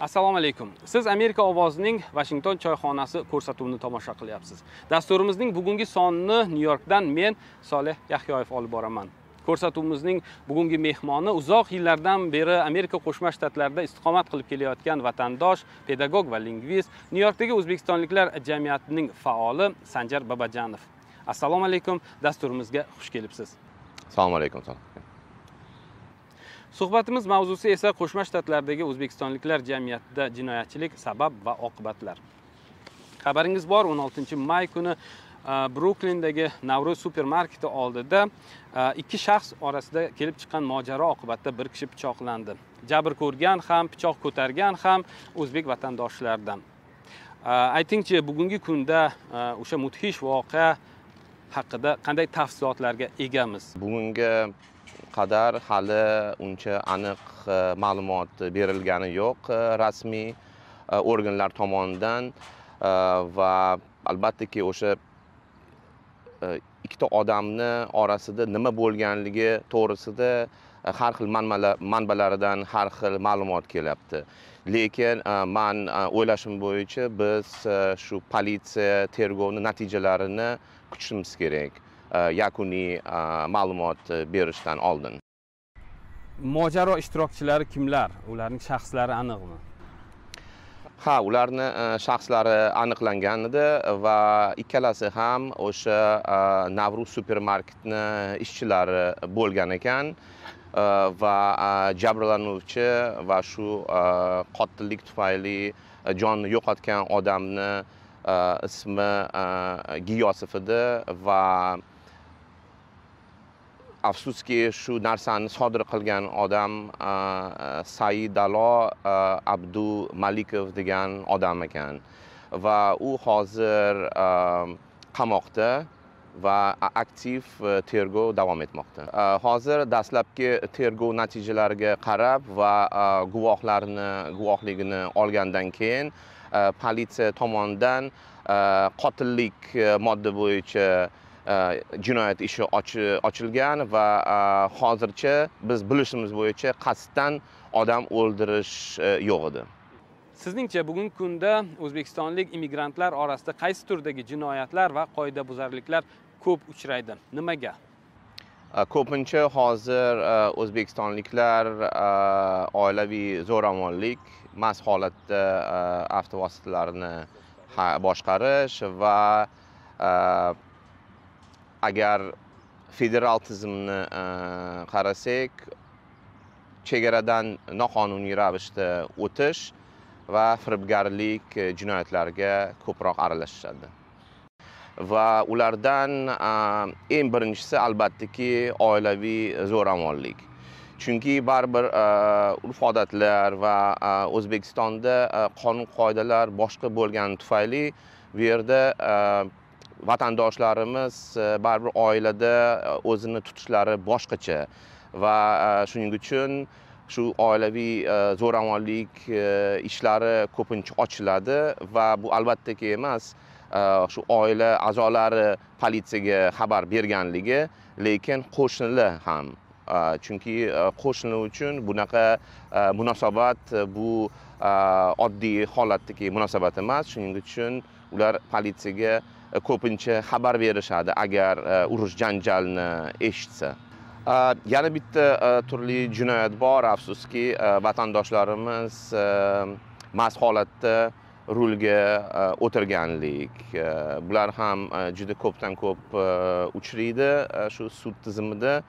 assalomu alaykum siz amerika ovozining vashington choyxonasi ko'rsatuvini tomosha qilyapsiz dasturimizning bugungi sonini nyu yorkdan men solih yahyoyev olib boraman ko'rsatuvimizning bugungi mehmoni uzoq yillardan beri amerika qo'shma shtatlarida istiqomat qilib kelayotgan vatandosh pedagog va lingvist nyu yorkdagi o'zbekistonliklar jamiyatining faoli sanjar babajanov assalomu alaykum dasturimizga xush kelibsiz assalomu alaykum suhbatimiz mavzusi esa qo'shma shtatlardagi o'zbekistonliklar jamiyatida jinoyatchilik sabab va oqibatlar xabaringiz bor 16 may kuni e, bruklindagi navro'z supermarketi oldida e, ikki shaxs orasida kelib chiqqan mojaro oqibatida bir kishi pichoqlandi jabr ko'rgan ham pichoq ko'targan ham o'zbek vatandoshlardan e, aytingchi bugungi kunda o'sha mudhish voqea haqida qanday tafsilotlarga egamiz bugungi qadar hali uncha aniq e, ma'lumot berilgani yo'q e, rasmiy e, organlar tomonidan va albattaki o'sha ikkita odamni orasida nima bo'lganligi to'g'risida har xil manbalaridan har xil ma'lumot kelyapti lekin man o'ylashim bo'yicha biz shu politsiya tergovi natijalarini kutishimiz kerak yakuniy ma'lumot berishdan oldin mojaro ishtirokchilari kimlar ularning shaxslari aniqmi ha ularni shaxslari aniqlangan edi va ikkalasi ham o'sha navruz supermarketni ishchilari bo'lgan ekan va jabrlanuvchi va shu qotillik tufayli jonni yo'qotgan odamni ismi giyosif edi va afsuski shu narsani sodir qilgan odam saidalo abdu malikov degan odam ekan va u hozir qamoqda va aktiv e, tergov davom etmoqda hozir dastlabki tergov natijalariga qarab va guvohlarni guvohligini olgandan keyin politsiya tomonidan qotillik e, modda bo'yicha Э, jinoyat ishi ochilgan va э, hozircha biz bilishimiz bo'yicha qasddan odam o'ldirish e, yo'q edi sizningcha bugungi kunda o'zbekistonlik immigrantlar orasida qaysi turdagi jinoyatlar va qoidabuzarliklar ko'p uchraydi nimaga э, ko'pincha hozir o'zbekistonliklar oilaviy zo'ravonlik mast holatda avtovositalarni boshqarish va agar federal tizimni e, qarasak chegaradan noqonuniy ravishda o'tish va firibgarlik e, jinoyatlariga ko'proq aralashishadi va ulardan e, eng birinchisi albattaki oilaviy zo'ravonlik chunki baribir urf odatlar va o'zbekistonda qonun qoidalar boshqa bo'lgani tufayli bu yerda vatandoshlarimiz e, baribir oilada e, o'zini tutishlari boshqacha va e, shuning uchun shu oilaviy zo'ravonlik ishlari ko'pincha ochiladi va bu albattaki emas shu oila a'zolari politsiyaga xabar berganligi lekin qo'shnilar ham chunki qo'shni uchun bunaqa munosabat bu oddiy holatdagi munosabat emas shuning uchun ular politsiyaga E, ko'pincha xabar berishadi agar e, urush janjalni eshitsa e, yana bitta turli jinoyat bor afsuski vatandoshlarimiz mast holatda rulga o'tirganlik bular ham juda ko'pdan ko'p uchraydi shu sud tizimida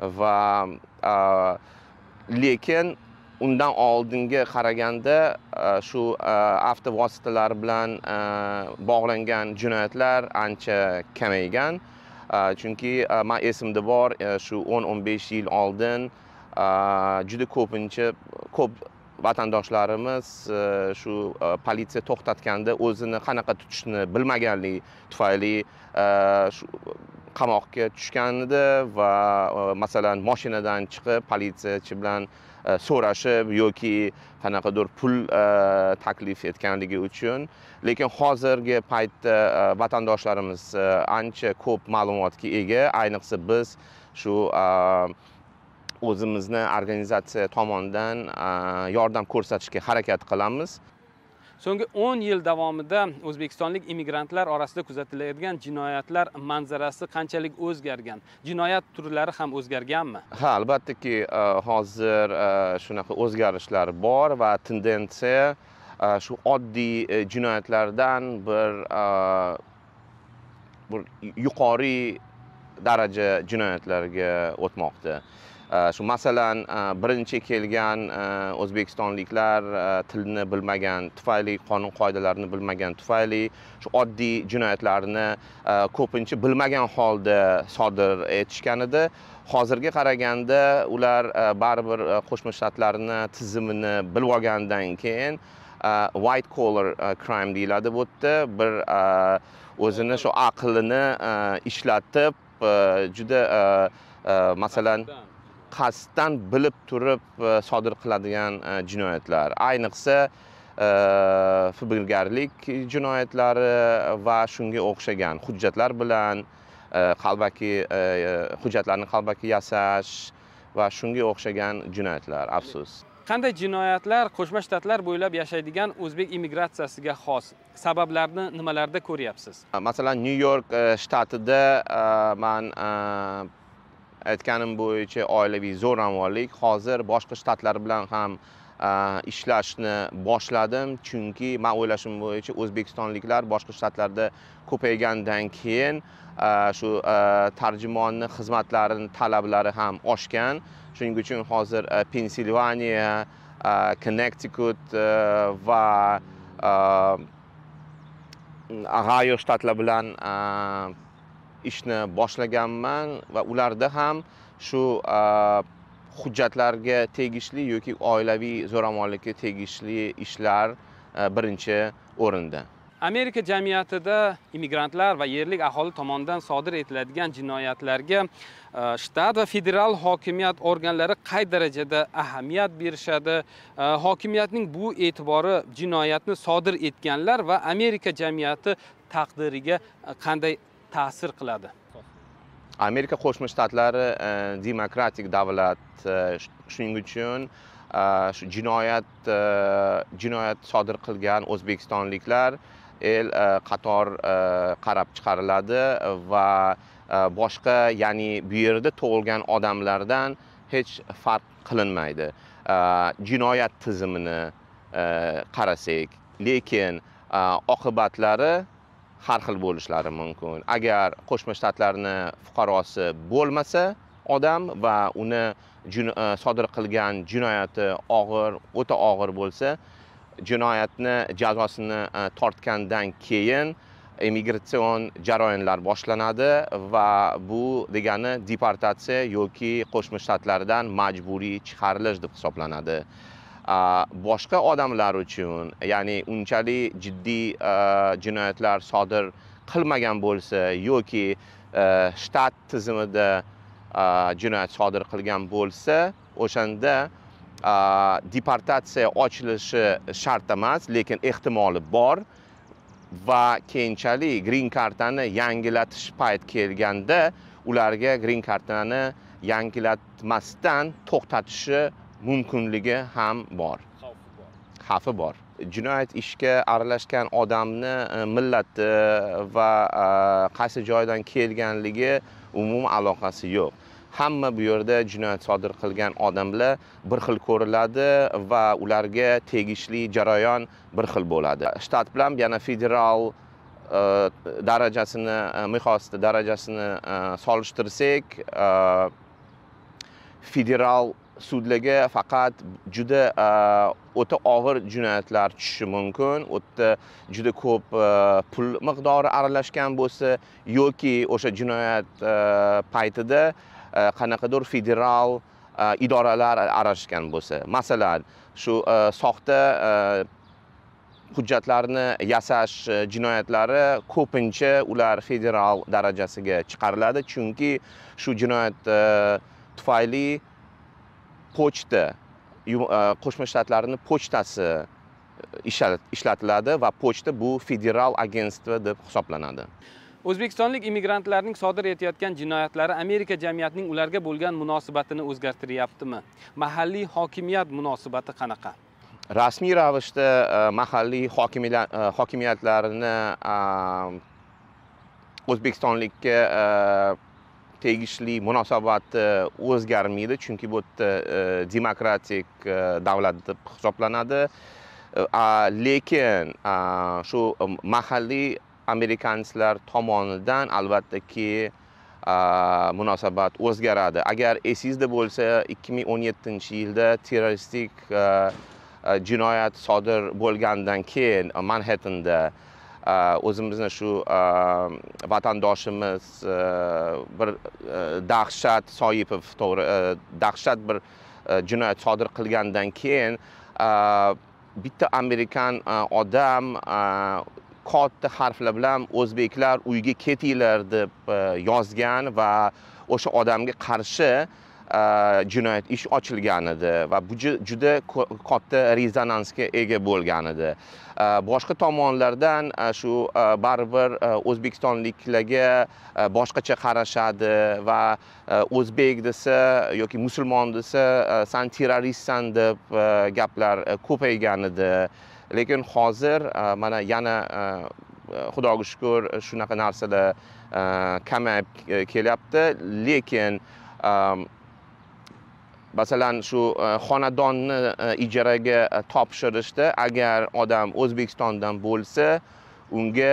va lekin undan oldingi qaraganda e, shu e, avto vositalari bilan e, bog'langan jinoyatlar ancha kamaygan chunki man esimda bor shu 10-15 yil oldin juda ko'pincha ko'p vatandoshlarimiz shu politsiya to'xtatganda o'zini qanaqa tutishni bilmaganligi tufayli shu qamoqqa tushganida va e, masalan mashinadan chiqib politsiyachi bilan e, so'rashib yoki qanaqadir pul e, taklif etganligi uchun lekin hozirgi paytda vatandoshlarimiz ancha ko'p ma'lumotga ega ayniqsa biz shu o'zimizni organizatsiya tomonidan yordam ko'rsatishga harakat qilamiz so'nggi 10 yil davomida o'zbekistonlik immigrantlar orasida kuzatilayotgan jinoyatlar manzarasi qanchalik o'zgargan jinoyat turlari ham o'zgarganmi ha albattaki e, hozir e, shunaqa o'zgarishlar bor va tendensiya e, shu oddiy jinoyatlardan bir bir yuqori daraja jinoyatlarga o'tmoqda shu masalan e, birinchi kelgan e, o'zbekistonliklar e, tilni bilmagan tufayli qonun qoidalarini bilmagan tufayli shu oddiy jinoyatlarni ko'pincha bilmagan holda sodir etishgan edi hozirga qaraganda ular baribir qo'shma shtatlarni tizimini bilib olgandan keyin white collar crime deyiladi bu yerda bir o'zini shu aqlini ishlatib juda masalan qasddan bilib turib e, sodir qiladigan e, jinoyatlar ayniqsa e, firibgarlik jinoyatlari va shunga o'xshagan hujjatlar bilan qalbaki hujjatlarni qalbaki yasash va shunga o'xshagan jinoyatlar afsus qanday jinoyatlar qo'shma shtatlar bo'ylab yashaydigan o'zbek immigratsiyasiga xos sabablarni nimalarda ko'ryapsiz masalan nyu york shtatida man aytganim bo'yicha oilaviy zo'ravonlik hozir boshqa shtatlar bilan ham ishlashni boshladim chunki man o'ylashim bo'yicha o'zbekistonliklar boshqa shtatlarda ko'paygandan keyin shu tarjimonni xizmatlarini talablari ham oshgan shuning uchun hozir pensilvaniya connecticut e, va ohayo shtatlar bilan ishni boshlaganman va ularda ham shu hujjatlarga tegishli yoki oilaviy zo'ravonlikka tegishli ishlar birinchi o'rinda amerika jamiyatida immigrantlar va yerlik aholi tomonidan sodir etiladigan jinoyatlarga shtat va federal hokimiyat organlari qay darajada ahamiyat berishadi hokimiyatning bu e'tibori jinoyatni sodir etganlar va amerika jamiyati taqdiriga qanday ta'sir qiladi amerika qo'shma shtatlari e, demokratik davlat e, shuning uchun e, shu jinoyat jinoyat sodir qilgan o'zbekistonliklar el qator qarab chiqariladi va boshqa ya'ni bu yerda tug'ilgan odamlardan hech farq qilinmaydi jinoyat tizimini qarasak lekin oqibatlari har xil bo'lishlari mumkin agar qo'shma shtatlarni fuqarosi bo'lmasa odam va uni e, sodir qilgan jinoyati og'ir o'ta og'ir bo'lsa jinoyatni jazosini e, tortgandan keyin immigratsion jarayonlar boshlanadi va bu degani deportatsiya yoki qo'shma shtatlardan majburiy chiqarilish deb hisoblanadi boshqa odamlar uchun ya'ni unchalik jiddiy jinoyatlar sodir qilmagan bo'lsa yoki e, shtat tizimida jinoyat sodir qilgan bo'lsa o'shanda deportatsiya ochilishi shart emas lekin ehtimoli bor va keyinchalik green kartani yangilatish payt kelganda ularga green kartani yangilatmasdan to'xtatishi mumkinligi ham bor xavfi bor jinoyat ishga aralashgan odamni e, millati e, va e, qaysi joydan kelganligi umuman aloqasi yo'q hamma bu yerda jinoyat sodir qilgan odamlar bir xil ko'riladi va ularga tegishli jarayon bir xil bo'ladi shtat bilan yana federal darajasini miqyosida darajasini solishtirsak federal sudlarga faqat juda e, o'ta og'ir jinoyatlar tushishi mumkin u yerda juda ko'p e, pul miqdori aralashgan bo'lsa yoki o'sha jinoyat e, paytida qanaqadir federal idoralar aralashgan bo'lsa masalan shu soxta hujjatlarni yasash jinoyatlari ko'pincha ular federal darajasiga chiqariladi chunki shu jinoyat tufayli uh, pochta e, qo'shma shtatlarni pochtasi e, ishlatiladi va pochta bu federal agentstva deb hisoblanadi o'zbekistonlik immigrantlarning sodir etayotgan jinoyatlari amerika jamiyatining ularga bo'lgan munosabatini o'zgartiryaptimi mahalliy hokimiyat munosabati qanaqa rasmiy ravishda e, mahalliy hokimiyatlarni o'zbekistonlikka tegishli munosabat e, o'zgarmaydi chunki bu yerda e, demokratik e, davlat deb hisoblanadi lekin shu mahalliy amerikanslar tomonidan albattaki munosabat o'zgaradi agar esingizda bo'lsa 2017 yilda terroristik jinoyat sodir bo'lgandan keyin manhattonda o'zimizni shu e, vatandoshimiz e, bir e, dahshat soipov to'g'ri dahshat bir jinoyat sodir qilgandan keyin bitta amerikan odam katta harflar bilan o'zbeklar uyga ketinglar deb yozgan va o'sha odamga qarshi Э, jinoyat ish ochilgan edi va bu juda katta rezonansga ega bo'lgan edi э, boshqa tomonlardan э, shu baribir o'zbekistonliklarga boshqacha qarashadi va o'zbek desa yoki musulmon desa san terroristsan deb gaplar e, ko'paygan edi lekin hozir e, mana yana e, xudoga shukur shunaqa narsalar kamayib kelyapti lekin ehm, masalan shu e, xonadonni e, ijaraga e, topshirishda agar odam o'zbekistondan bo'lsa unga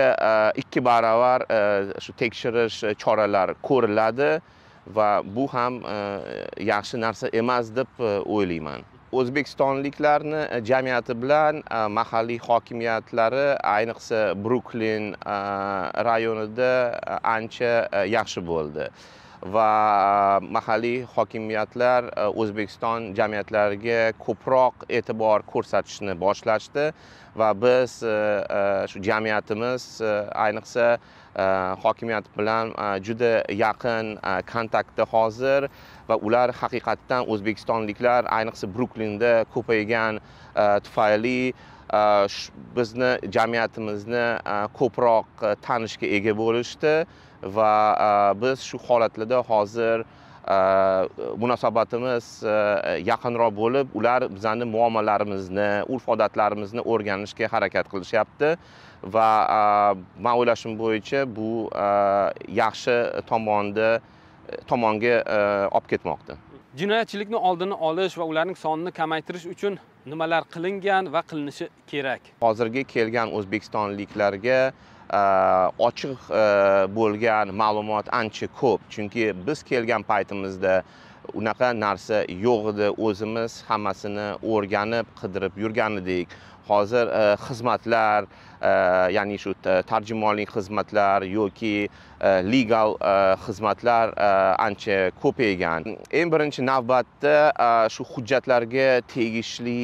ikki baravar shu tekshirish choralari ko'riladi va bu ham yaxshi narsa emas deb o'ylayman o'zbekistonliklarni jamiyati bilan mahalliy hokimiyatlari ayniqsa bruklin rayonida ancha yaxshi bo'ldi va e, mahalliy hokimiyatlar e, O'zbekiston jamiyatlariga ko'proq e'tibor ko'rsatishni boshlashdi va biz e, shu jamiyatimiz ayniqsa hokimiyat bilan juda yaqin kontaktda hozir va ular haqiqatdan o'zbekistonliklar ayniqsa bruklinda ko'paygan tufayli bizni jamiyatimizni ko'proq tanishga ega bo'lishdi va e, biz shu holatlarda hozir e, munosabatimiz e, yaqinroq bo'lib ular bizani muomalalarimizni urf odatlarimizni o'rganishga harakat qilishyapti va man o'ylashim bo'yicha bu yaxshi tomonda tomonga olib ketmoqda jinoyatchilikni oldini olish va ularning sonini kamaytirish uchun nimalar qilingan va qilinishi kerak hozirgi kelgan o'zbekistonliklarga Э, ochiq э, bo'lgan ma'lumot ancha ko'p chunki biz kelgan paytimizda unaqa narsa yo'q edi o'zimiz hammasini o'rganib qidirib yurgan edik hozir e, xizmatlar e, ya'ni shu e, tarjimonlik xizmatlar yoki legal xizmatlar ancha ko'paygan eng birinchi navbatda shu hujjatlarga tegishli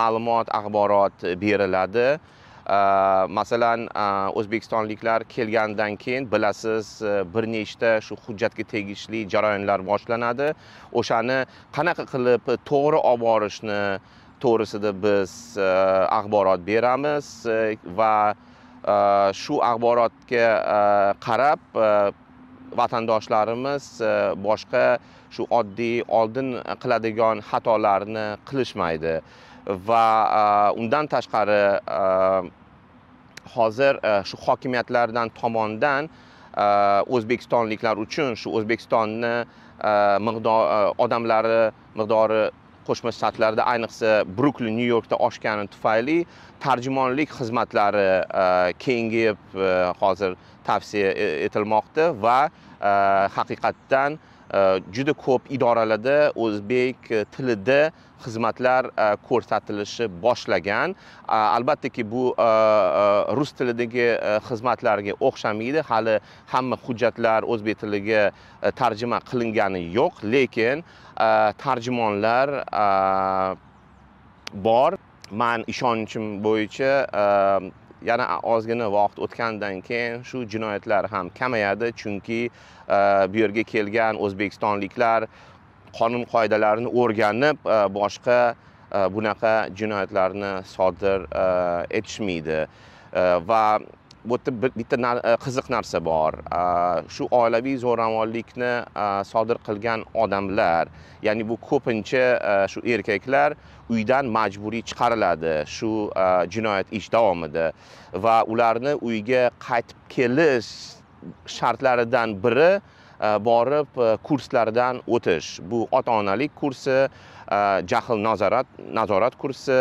ma'lumot axborot beriladi masalan o'zbekistonliklar kelgandan keyin bilasiz bir nechta shu hujjatga tegishli jarayonlar boshlanadi o'shani qanaqa qilib to'g'ri olib borishni to'g'risida biz axborot beramiz va shu axborotga qarab vatandoshlarimiz boshqa shu oddiy oldin qiladigan xatolarni qilishmaydi va e, undan tashqari e, hozir e, shu hokimiyatlardan tomonidan o'zbekistonliklar uchun shu o'zbekistonni miqdor odamlari miqdori qo'shma shtatlarda ayniqsa bruklin nyu yorkda oshgani tufayli tarjimonlik xizmatlari kengayib hozir tavsiya etilmoqda va haqiqatdan juda ko'p idoralarda o'zbek e, tilida xizmatlar e, ko'rsatilishi boshlagan albattaki bu e, rus tilidagi xizmatlarga o'xshamaydi hali hamma hujjatlar o'zbek tiliga tarjima qilingani yo'q lekin tarjimonlar bor man ishonchim bo'yicha yana ozgina vaqt o'tgandan keyin shu jinoyatlar ham kamayadi chunki e, bu yerga kelgan o'zbekistonliklar qonun qoidalarini o'rganib e, boshqa e, bunaqa jinoyatlarni sodir etishmaydi va bu yerda bitta e, qiziq narsa bor e, shu oilaviy zo'ravonlikni e, sodir qilgan odamlar ya'ni bu ko'pincha shu erkaklar uydan majburiy chiqariladi shu jinoyat ish davomida va ularni uyga qaytib kelish shartlaridan biri borib kurslardan o'tish bu ota onalik kursi Э, jahl nazorat nazorat kursi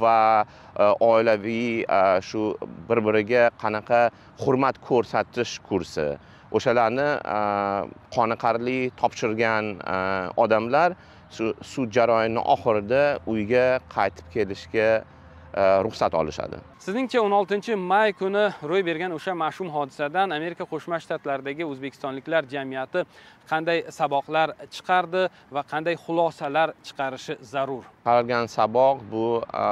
va e, oilaviy e, shu bir biriga qanaqa hurmat ko'rsatish kursi o'shalarni e, qoniqarli topshirgan odamlar shu sud jarayonini oxirida uyga qaytib kelishga E, ruxsat olishadi sizningcha 16 may kuni ro'y bergan o'sha mash'um hodisadan amerika qo'shma shtatlaridagi o'zbekistonliklar jamiyati qanday saboqlar chiqardi va qanday xulosalar chiqarishi zarur qaralgan saboq bu e,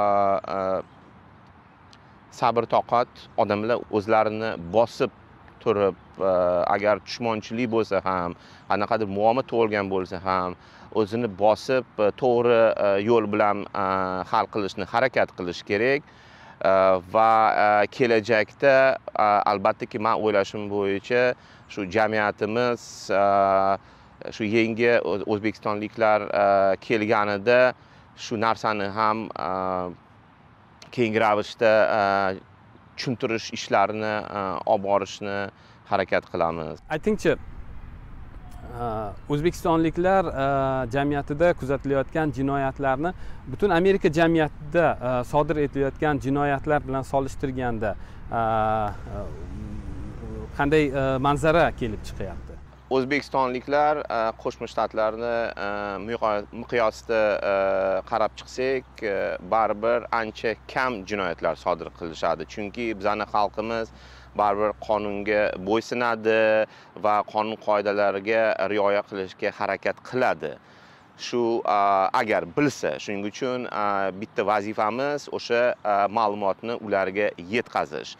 e, sabr toqat odamlar o'zlarini bosib turib agar tushmonchilik bo'lsa ham qanaqadir muammo tug'ilgan bo'lsa ham o'zini bosib e, to'g'ri e, yo'l bilan e, hal qilishni harakat qilish kerak va kelajakda albattaki men o'ylashim bo'yicha shu jamiyatimiz shu yangi o'zbekistonliklar kelganida shu narsani ham keyingi ravishda tushuntirish ishlarini olib borishni harakat qilamiz aytingchi o'zbekistonliklar e, jamiyatida kuzatilayotgan jinoyatlarni butun amerika jamiyatida e, sodir etilayotgan jinoyatlar bilan solishtirganda e, qanday manzara kelib chiqyapti o'zbekistonliklar e, qo'shma shtatlarni e, miqyosida e, qarab chiqsak baribir ancha kam jinoyatlar sodir qilishadi chunki bizani xalqimiz baribir qonunga bo'ysunadi va qonun qoidalariga rioya qilishga harakat qiladi shu agar bilsa shuning uchun bitta vazifamiz o'sha ma'lumotni ularga yetkazish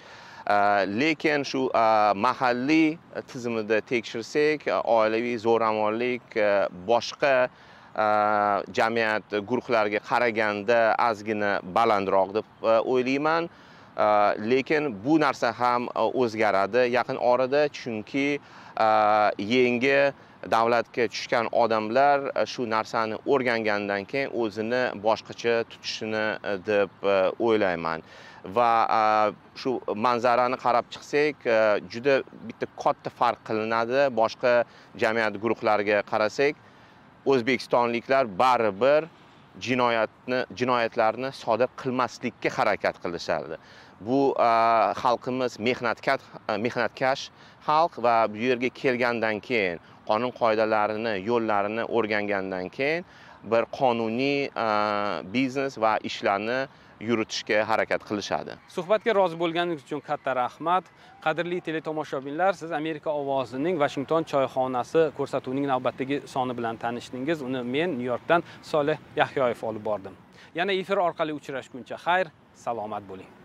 lekin shu mahalliy tizimida tekshirsak oilaviy zo'ravonlik э, boshqa э, jamiyat guruhlariga qaraganda ozgina balandroq deb e, o'ylayman э, lekin bu narsa ham e, o'zgaradi yaqin orada chunki e, yangi davlatga tushgan odamlar shu narsani o'rgangandan keyin o'zini boshqacha tutishini deb o'ylayman va shu manzarani qarab chiqsak juda bitta katta farq qilinadi boshqa jamiyat guruhlariga qarasak o'zbekistonliklar baribir jinoyatni jinoyatlarni sodir qilmaslikka harakat qilishardi bu xalqimiz mehnatkat mehnatkash xalq va bu yerga kelgandan keyin qonun qoidalarini yo'llarini o'rgangandan keyin bir qonuniy biznes va ishlarni yuritishga harakat qilishadi suhbatga rozi bo'lganingiz uchun katta rahmat qadrli teletomoshabinlar siz amerika ovozining vashington choyxonasi ko'rsatuvining navbatdagi soni bilan tanishdingiz uni men nyu yorkdan solih yahyoyev olib bordim yana efir orqali uchrashguncha xayr salomat bo'ling